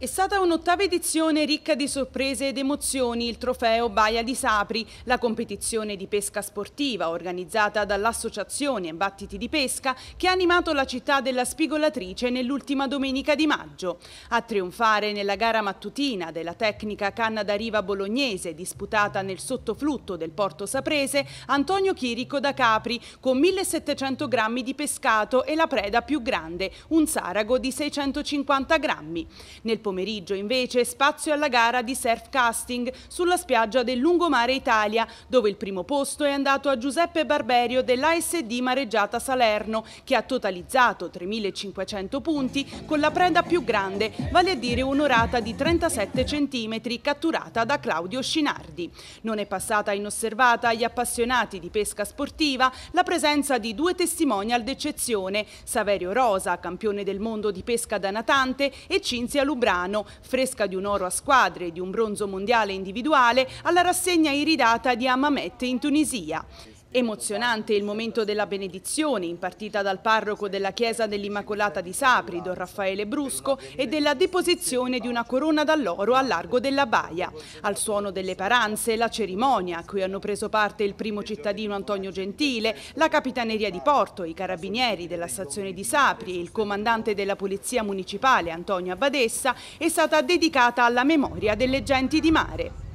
È stata un'ottava edizione ricca di sorprese ed emozioni, il trofeo Baia di Sapri, la competizione di pesca sportiva organizzata dall'associazione Battiti di Pesca che ha animato la città della spigolatrice nell'ultima domenica di maggio. A trionfare nella gara mattutina della tecnica canna da riva bolognese disputata nel sottoflutto del porto saprese, Antonio Chirico da Capri con 1700 grammi di pescato e la preda più grande, un sarago di 650 grammi. Nel pomeriggio invece spazio alla gara di surf casting sulla spiaggia del lungomare Italia, dove il primo posto è andato a Giuseppe Barberio dell'ASD Mareggiata Salerno, che ha totalizzato 3.500 punti con la preda più grande, vale a dire un'orata di 37 cm catturata da Claudio Scinardi. Non è passata inosservata agli appassionati di pesca sportiva la presenza di due testimonial d'eccezione, Saverio Rosa, campione del mondo di pesca da natante, e Cinzia Lubrano italiano, fresca di un oro a squadre e di un bronzo mondiale individuale, alla rassegna iridata di Amamet in Tunisia. Emozionante il momento della benedizione impartita dal parroco della chiesa dell'Immacolata di Sapri, Don Raffaele Brusco, e della deposizione di una corona d'alloro al largo della Baia. Al suono delle paranze, la cerimonia, a cui hanno preso parte il primo cittadino Antonio Gentile, la Capitaneria di Porto, i carabinieri della stazione di Sapri e il comandante della Polizia Municipale Antonio Abadessa, è stata dedicata alla memoria delle genti di mare.